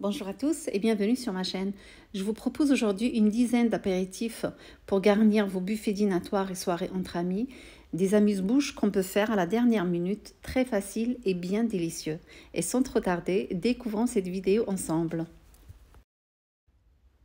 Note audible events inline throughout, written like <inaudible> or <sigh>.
Bonjour à tous et bienvenue sur ma chaîne. Je vous propose aujourd'hui une dizaine d'apéritifs pour garnir vos buffets dînatoires et soirées entre amis, des amuse-bouches qu'on peut faire à la dernière minute, très facile et bien délicieux. Et sans trop tarder, découvrons cette vidéo ensemble.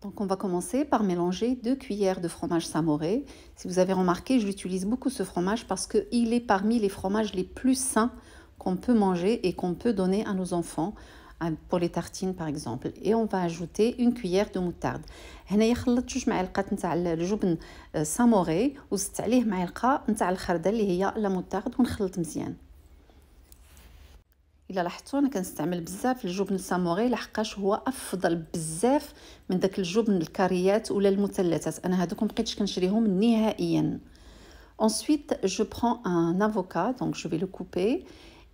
Donc on va commencer par mélanger deux cuillères de fromage samoré. Si vous avez remarqué, je l'utilise beaucoup ce fromage parce qu'il est parmi les fromages les plus sains qu'on peut manger et qu'on peut donner à nos enfants. pour les tartines par exemple et on va ajouter une cuillère de moutarde هنايا خلطت جوج معالقات نتاع الجبن آه، ساموري وزدت عليه معلقه نتاع الخرده اللي هي لا موتارد ونخلط مزيان الا لاحظتوا انا كنستعمل بزاف الجبن الساموري لحقاش هو افضل بزاف من داك الجبن الكاريات ولا المثلثات انا هذوك مبقيتش كنشريهم نهائيا Ensuite, je prends un avocat, donc je vais le couper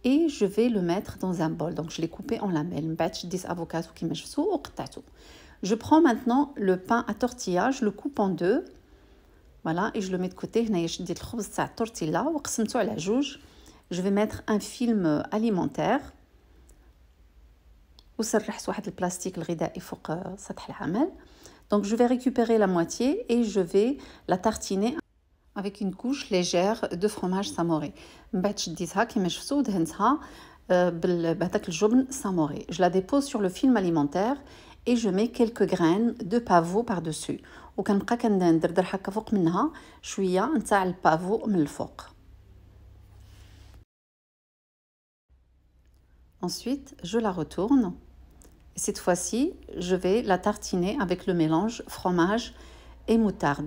et je vais le mettre dans un bol. Donc je l'ai coupé en lamelles. Je prends maintenant le pain à tortilla, je le coupe en deux. Voilà, et je le mets de côté. Je vais mettre un film alimentaire. plastique Donc je vais récupérer la moitié et je vais la tartiner avec une couche légère de fromage euh, samoré. Je la dépose sur le film alimentaire et je mets quelques graines de pavot par-dessus. Ensuite, je la retourne. Cette fois-ci, je vais la tartiner avec le mélange fromage et moutarde.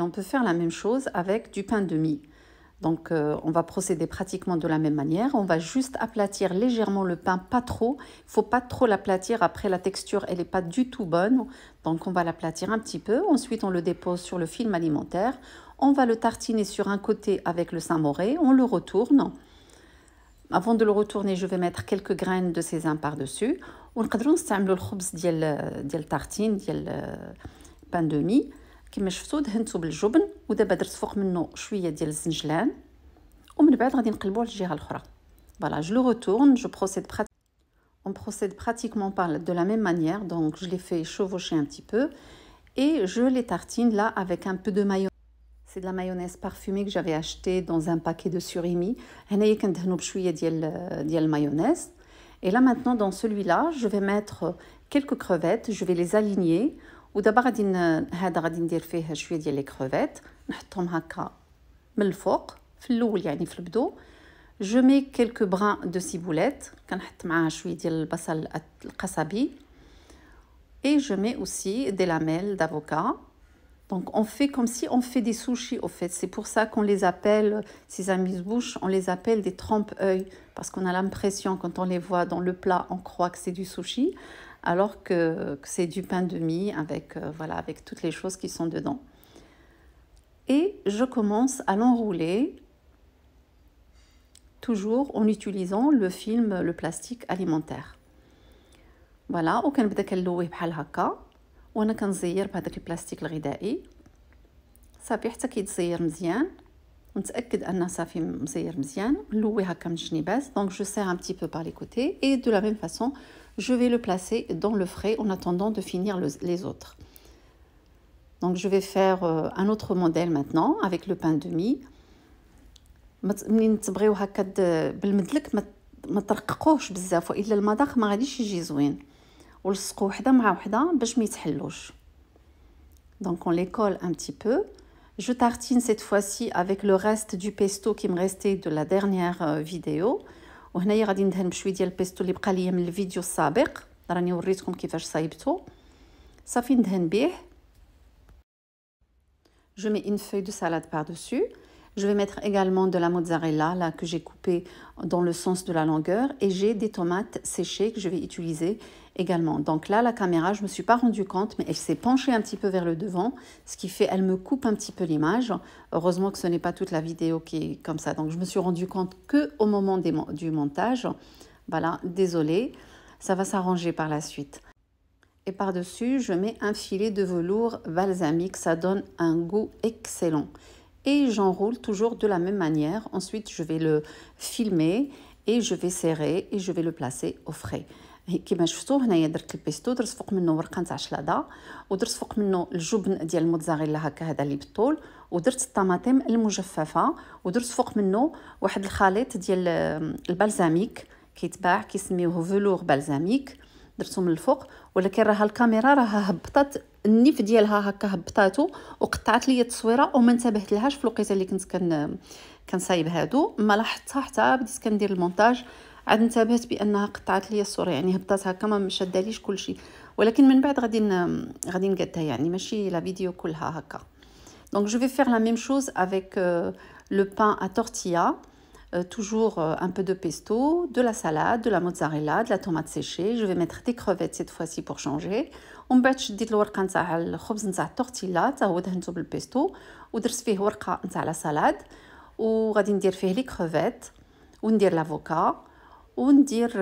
on peut faire la même chose avec du pain de mie. Donc euh, on va procéder pratiquement de la même manière. On va juste aplatir légèrement le pain, pas trop. Il faut pas trop l'aplatir. Après la texture, elle n'est pas du tout bonne. Donc on va l'aplatir un petit peu. Ensuite on le dépose sur le film alimentaire. On va le tartiner sur un côté avec le saint-moré. On le retourne. Avant de le retourner, je vais mettre quelques graines de sésame par-dessus. On peut utiliser le tartine, ديال pain de mie. كما شفتوا دهنته بالجبن je procède on procède pratiquement de la même manière donc je les fais chevaucher un petit peu et je les tartine là avec un peu de mayonnaise. c'est de la mayonnaise parfumée que j'avais achetée dans un paquet de surimi. هنايا euh, Et là maintenant dans celui-là, je vais mettre quelques crevettes, je vais les aligner ودابا غادي هذا غادي ندير فيه شويه ديال لي كروفيت نحطهم هكا من الفوق في الاول يعني في et je mets aussi des lamelles d'avocat. Donc on fait comme si on fait des sushis au fait. C'est pour ça qu'on les appelle, ces amuse bouche, on les appelle des trompe œil parce qu'on a l'impression quand on les voit dans le plat, on croit que c'est du sushi, alors que, c'est du pain de mie avec, euh, voilà, avec toutes les choses qui sont dedans. Et je commence à l'enrouler toujours en utilisant le film, le plastique alimentaire. Voilà, on ou كنبدا كنلويه بحال le وانا كنزير بهذاك البلاستيك الغذائي صافي حتى كيتزير مزيان on s'assurer qu'elle soit bien bien bien. Donc je serre un petit peu par les côtés et de la même façon, je vais le placer dans le frais en attendant de finir les autres. Donc je vais faire euh, un autre modèle maintenant avec le pain de mie. Si vous voulez hake par le mdlek, ne pas trop l'applatir, sinon le goût ne sera pas bon. Collez-les une par une pour qu'ils ne se séparent pas. Donc on les colle un petit peu. Je tartine cette fois-ci avec le reste du pesto qui me restait de la dernière euh, vidéo. غادي ندهن ديال البيستو اللي بقى من الفيديو السابق راني وريتكم je mets une feuille de salade par-dessus je vais mettre également de la mozzarella là que j'ai coupée dans le sens de la longueur et j'ai des tomates séchées que je vais utiliser également. Donc là, la caméra, je ne me suis pas rendu compte, mais elle s'est penchée un petit peu vers le devant, ce qui fait elle me coupe un petit peu l'image. Heureusement que ce n'est pas toute la vidéo qui est comme ça. Donc je me suis rendu compte qu'au moment du montage. Voilà, désolé, ça va s'arranger par la suite. Et par-dessus, je mets un filet de velours balsamique, ça donne un goût excellent. Et j'enroule toujours de la même manière. Ensuite, je vais le filmer et je vais serrer et je vais le placer au frais. كما شفتوا هنايا درت البيستو درت فوق منه ورقه نتاع شلاضه ودرت فوق منه الجبن ديال الموتزاريلا هكا هذا اللي بالطول ودرت الطماطم المجففه ودرت فوق منه واحد الخليط ديال البالزاميك كيتباع كيسميوه فلور بالزاميك درتو من الفوق ولكن راها الكاميرا راها هبطت النيف ديالها هكا هبطاتو وقطعت لي التصويره وما انتبهت لهاش في الوقيته اللي كنت كن كنصايب هادو ما لاحظتها حتى بديت كندير المونتاج عاد انتبهت بانها قطعت لي الصوره يعني هبطت هكا ما شداليش كل شيء ولكن من بعد غادي غادي نقادها يعني ماشي لا فيديو كلها هكا دونك جو في فير لا ميم شوز افيك لو بان ا تورتيا Euh, toujours euh, un peu de pesto, de la salade, de la mozzarella, de la tomate séchée. Je vais mettre des crevettes cette fois-ci pour changer. ومن بعد شديت الورقه نتاع الخبز نتاع التورتيلا تا هو دهنته بالبيستو ودرت فيه ورقه نتاع لا سالاد وغادي ندير فيه لي كروفيت وندير لافوكا وندير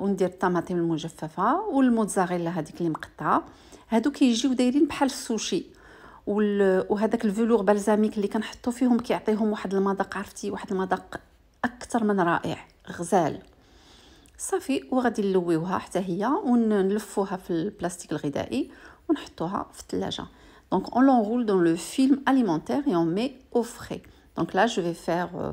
وندير الطماطم المجففه والموتزاريلا هذيك اللي مقطعه هادو كيجيو دايرين بحال السوشي وهذاك الفلور بلزاميك اللي كنحطو فيهم كيعطيهم واحد المذاق عرفتي واحد المذاق اكثر من رائع غزال صافي وغادي نلويوها حتى هي ونلفوها في البلاستيك الغذائي ونحطوها في الثلاجه دونك اون لونغول دون لو فيلم alimentaire et on او au دونك لا جو في vais faire euh,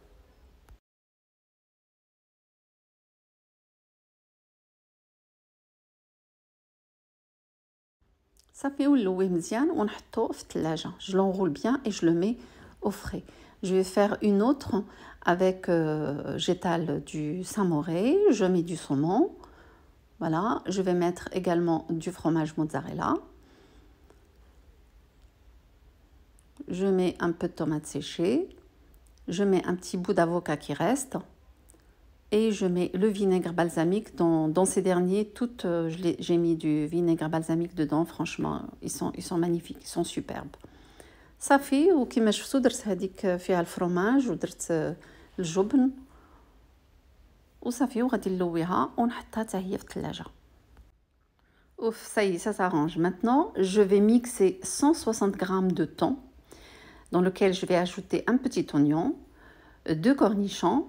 je l'enroule bien et je le mets au frais je vais faire une autre avec euh, j'étale du samouraï je mets du saumon voilà je vais mettre également du fromage mozzarella je mets un peu de tomate séchée. je mets un petit bout d'avocat qui reste et je mets le vinaigre balsamique. Dans, dans ces derniers, toutes, euh, j'ai mis du vinaigre balsamique dedans. Franchement, ils sont, ils sont magnifiques, ils sont superbes. fromage. le le فيها Ça fait. On va le On ça le Ouf, ça y est, ça s'arrange. Maintenant, je vais mixer 160 g de thon, dans lequel je vais ajouter un petit oignon, euh, deux cornichons,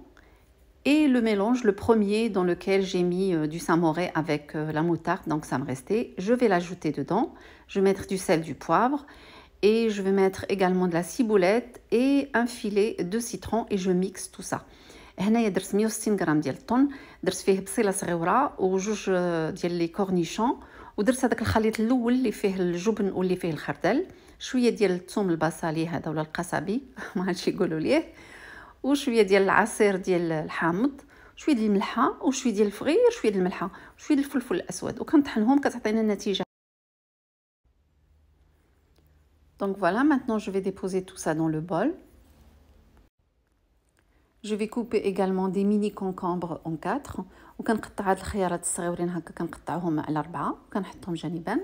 et le mélange, le premier dans lequel j'ai mis euh, du saint avec euh, la moutarde, donc ça me restait, je vais l'ajouter dedans. Je vais mettre du sel, du poivre et je vais mettre également de la ciboulette et un filet de citron et je mixe tout ça. هنايا درت 160 غرام ديال الطن درت فيه بصيله صغيره وجوج ديال لي كورنيشون ودرت هذاك الخليط الاول اللي فيه الجبن واللي فيه الخردل شويه ديال الثوم البصلي هذا ولا القصبي <laughs> ما عرفتش يقولوا ليه وشويه ديال العصير ديال الحامض شويه ديال الملحه وشويه ديال الفغير شويه ديال الملحه شويه ديال الفلفل الاسود وكنطحنهم كتعطينا النتيجه Donc voilà, maintenant je vais déposer tout ça dans le bol. Je vais couper également des mini concombres en 4 وكنقطع هاد الخيارات الصغيورين هكا كنقطعوهم على ربعة وكنحطهم جانبا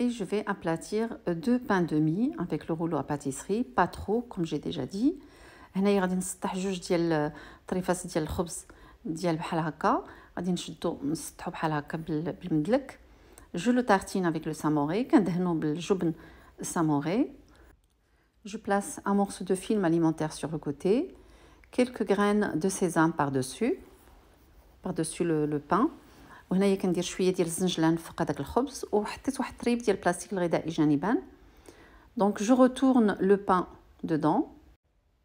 et je vais aplatir deux pains de mie avec le rouleau à pâtisserie pas trop comme j'ai déjà dit je le tartine avec le Je place un morceau de film alimentaire sur le côté, quelques graines de sésame par-dessus, par-dessus le, pain. On je retourne le pain dedans.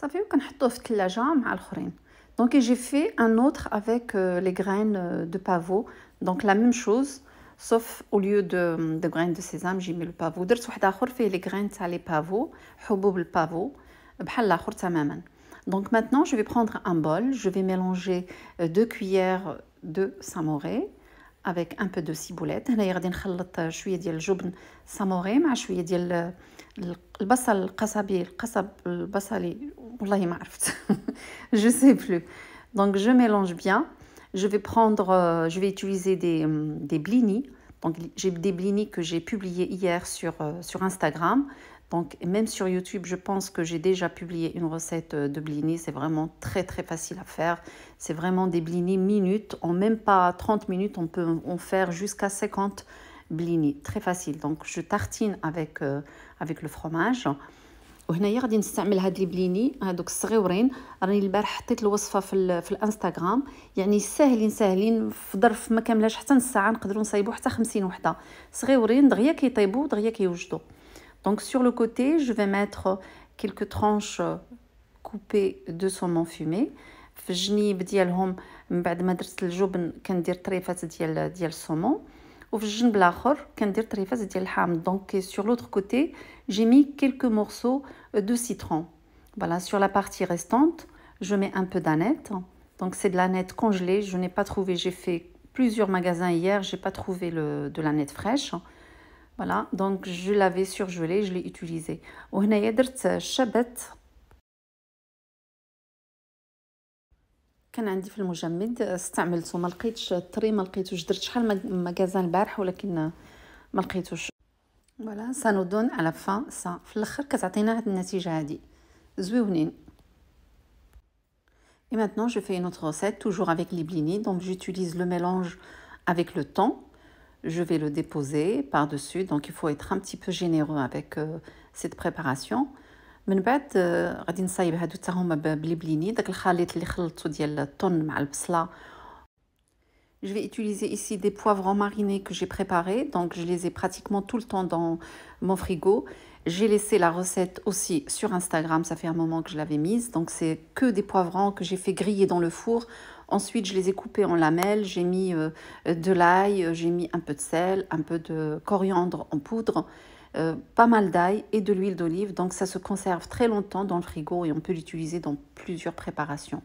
صافي وكنحطوه في الثلاجه مع الاخرين Donc j'ai fait un autre avec euh, les graines euh, de pavot. Donc la même chose, sauf au lieu de, de graines de sésame, j'ai mis le pavot. درت واحد اخر فيه les graines تاع les pavots, حبوب البافو بحال الاخر تماما. Donc maintenant, je vais prendre un bol, je vais mélanger euh, deux cuillères de samoré avec un peu de ciboulette. هنايا غادي نخلط شويه ديال الجبن ساموري مع شويه ديال basal le القصب البصلي والله ما عرفت <laughs> je sais plus donc je mélange bien je vais prendre euh, je vais utiliser des euh, des donc j'ai des blinis que j'ai publiés hier sur euh, sur Instagram donc même sur YouTube, je pense que j'ai déjà publié une recette de blinis. C'est vraiment très très facile à faire. C'est vraiment des blinis minutes. En même pas 30 minutes, on peut en faire jusqu'à 50 بليني تري فاسيل دونك جو تارتين افيك افيك لو فروماج وهنايا غادي نستعمل هاد لي بليني هادوك الصغيورين راني البارح حطيت الوصفه في, في الانستغرام يعني ساهلين ساهلين في ظرف ما كاملاش حتى نص ساعه نقدروا نصايبو حتى 50 وحده صغيورين دغيا كيطيبوا دغيا كيوجدوا دونك سور لو كوتي جو في ميتر كيلكو ترونش كوبي دو سومون فومي في الجنيب ديالهم من بعد ما درت الجبن كندير طريفات ديال ديال الصومون donc sur l'autre côté j'ai mis quelques morceaux de citron Voilà, sur la partie restante, je mets un peu d'aneth. Donc c'est de l'aneth congelée, je n'ai pas trouvé, j'ai fait plusieurs magasins hier, j'ai pas trouvé de l'aneth fraîche. Voilà, donc je l'avais surgelée, je l'ai utilisée. وهنايا درت shabat. Voilà, ça nous donne à la fin ça. Et maintenant, je fais une autre recette, toujours avec les Donc, j'utilise le mélange avec le thon. Je vais le déposer par-dessus. Donc, il faut être un petit peu généreux avec euh, cette préparation. Je vais utiliser ici des poivrons marinés que j'ai préparés, donc je les ai pratiquement tout le temps dans mon frigo. J'ai laissé la recette aussi sur Instagram, ça fait un moment que je l'avais mise, donc c'est que des poivrons que j'ai fait griller dans le four. Ensuite, je les ai coupés en lamelles, j'ai mis euh, de l'ail, j'ai mis un peu de sel, un peu de coriandre en poudre. euh, pas mal d'ail et de l'huile d'olive. Donc ça se conserve très longtemps dans le frigo et on peut l'utiliser dans plusieurs préparations.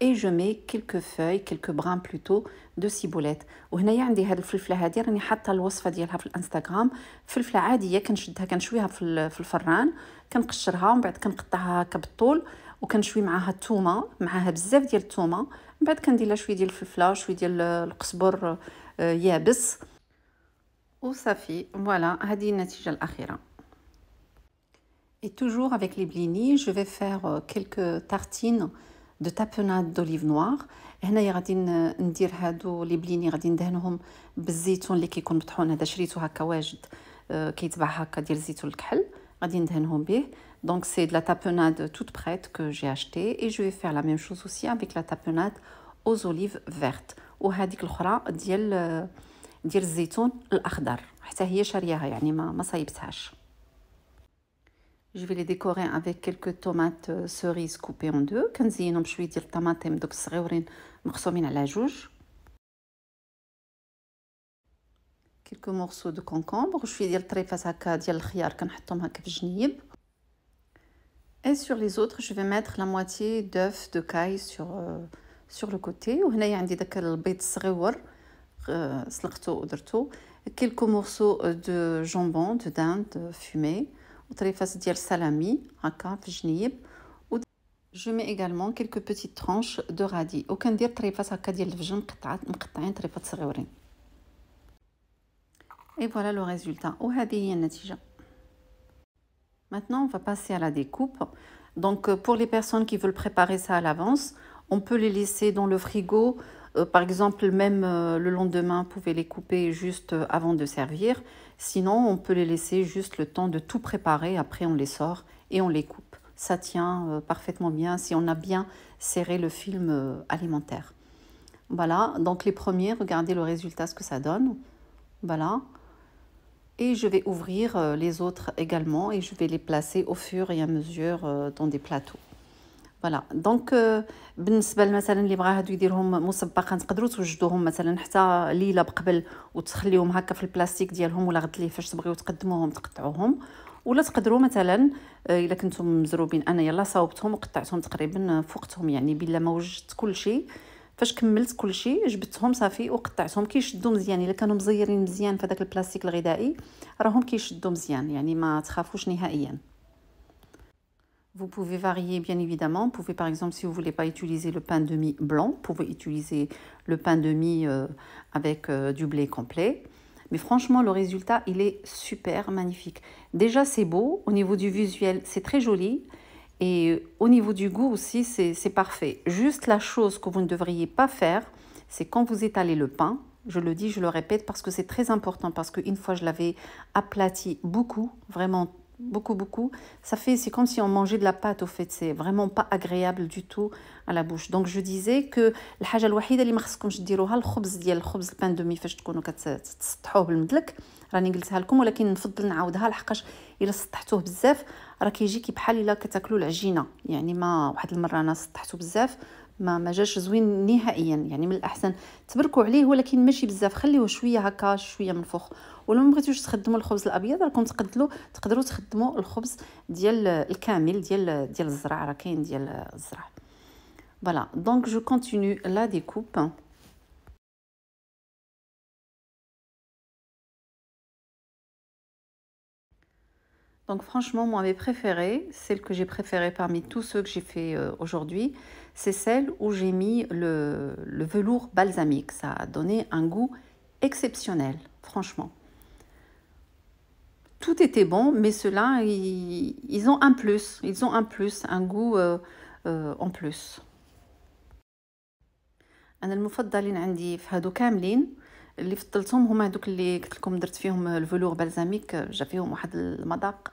Et je mets quelques feuilles, quelques brins plutôt دو سيبولات وهنايا عندي هاد الفلفله هادي راني حاطه الوصفه ديالها في الانستغرام فلفله عاديه كنشدها كنشويها في الفران كنقشرها ومن بعد كنقطعها هكا بالطول وكنشوي معاها الثومه معاها بزاف ديال الثومه من بعد كندير لها شويه ديال الفلفله شويه ديال القزبر يابس وصافي voilà هذه النتيجه الاخيره Et toujours avec les blinis je vais faire euh, quelques tartines de tapenade d'olive noire. هنايا غادي ندير هادو لي بليني غادي ندهنهم بالزيتون اللي كيكون مطحون هذا شريته هكا واجد كيتباع هكا ديال الزيتون الكحل غادي ندهنهم به Donc c'est de la tapenade toute prête que j'ai acheté et je vais faire la même chose aussi avec la tapenade aux olives vertes. Ou hadik l'khra ديال ديال الزيتون الاخضر حتى هي شارياها يعني ما ما صايبتهاش جو في لي ديكوري افيك كيلكو طوماط سوريز كوبي اون دو كنزينهم بشويه ديال الطماطم دوك الصغيورين مقسومين على جوج كيلكو مورسو دو كونكومبر وشويه ديال الطريفات هكا ديال الخيار كنحطهم هكا في الجنيب Et sur les autres, je vais mettre la moitié d'œuf de caille sur, euh, sur le côté. وهنايا عندي داك البيض الصغيور Euh, quelques morceaux euh, de jambon, de dinde, de fumée, ou de salami, ou de Je mets également quelques petites tranches de radis. Et voilà le résultat. Maintenant, on va passer à la découpe. Donc, euh, pour les personnes qui veulent préparer ça à l'avance, on peut les laisser dans le frigo. Euh, par exemple, même euh, le lendemain, vous pouvez les couper juste euh, avant de servir. Sinon, on peut les laisser juste le temps de tout préparer. Après, on les sort et on les coupe. Ça tient parfaitement bien si on a bien serré le film alimentaire. Voilà, donc les premiers, regardez le résultat, ce que ça donne. Voilà. Et je vais ouvrir les autres également et je vais les placer au fur et à mesure dans des plateaux. فوالا دونك آه، بالنسبه مثلا اللي بغا هادو يديرهم مسبقا تقدروا توجدوهم مثلا حتى ليله بقبل وتخليهم هكا في البلاستيك ديالهم ولا غد ليه فاش تبغيو تقدموهم تقطعوهم ولا تقدروا مثلا آه، الا كنتم مزروبين انا يلا صاوبتهم وقطعتهم تقريبا آه، فوقتهم يعني بلا ما وجدت كلشي فاش كملت كلشي جبتهم صافي وقطعتهم كيشدوا مزيان الا كانوا مزيرين مزيان في داك البلاستيك الغذائي راهم كيشدوا مزيان يعني ما تخافوش نهائيا Vous pouvez varier bien évidemment. Vous pouvez par exemple, si vous ne voulez pas utiliser le pain demi mie blanc, vous pouvez utiliser le pain demi euh, avec euh, du blé complet. Mais franchement, le résultat, il est super magnifique. Déjà, c'est beau. Au niveau du visuel, c'est très joli. Et euh, au niveau du goût aussi, c'est parfait. Juste la chose que vous ne devriez pas faire, c'est quand vous étalez le pain, je le dis, je le répète, parce que c'est très important, parce qu'une fois, je l'avais aplati beaucoup, vraiment beaucoup, beaucoup. Ça fait, c'est comme si on mangeait de la pâte, au fait. C'est vraiment pas agréable du tout à la bouche. Donc, je disais que la حاجة الوحيدة اللي ما خصكمش ديروها الخبز ديال الخبز البان دومي فاش تكونوا كتسطحوه بالمدلك راني قلتها لكم ولكن نفضل نعاودها لحقاش الا سطحتوه بزاف راه كيجي كي بحال الا كتاكلوا العجينه يعني ما واحد المره انا سطحته بزاف ما ما جاش زوين نهائيا يعني من الاحسن تبركوا عليه ولكن ماشي بزاف خليوه شويه هكا شويه منفوخ ولو ما بغيتوش تخدموا الخبز الابيض راكم تقدلو تقدروا تخدموا الخبز ديال الكامل ديال ديال الزرع راه كاين ديال الزرع فوالا دونك جو كونتينيو لا ديكوب Donc franchement, moi, mes préférées, celles que j'ai préférées parmi tous ceux que j'ai fait euh, aujourd'hui, c'est celle où j'ai mis le, le, velours balsamique. Ça a donné un goût exceptionnel, franchement. Tout était bon, mais ceux-là, ils, ont un plus, ils ont un plus, un goût euh, euh, en plus. انا المفضلين عندي في هادو كاملين اللي فضلتهم هما هذوك اللي قلت لكم درت فيهم الفلور بلزاميك جا فيهم واحد المذاق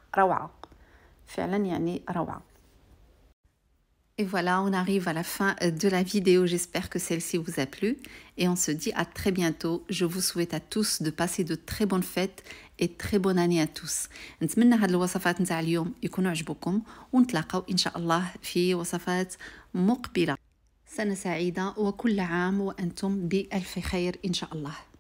Et voilà, on arrive à la fin de la vidéo. J'espère que celle-ci vous a plu. Et on se dit à très bientôt. Je vous souhaite à tous de passer de très bonnes fêtes et très bonne année à tous. نتمنى هاد الوصفات نتاع اليوم يكونوا عجبوكم ونتلاقاو ان شاء الله في وصفات مقبله سنه سعيده وكل عام وانتم بالف خير ان شاء الله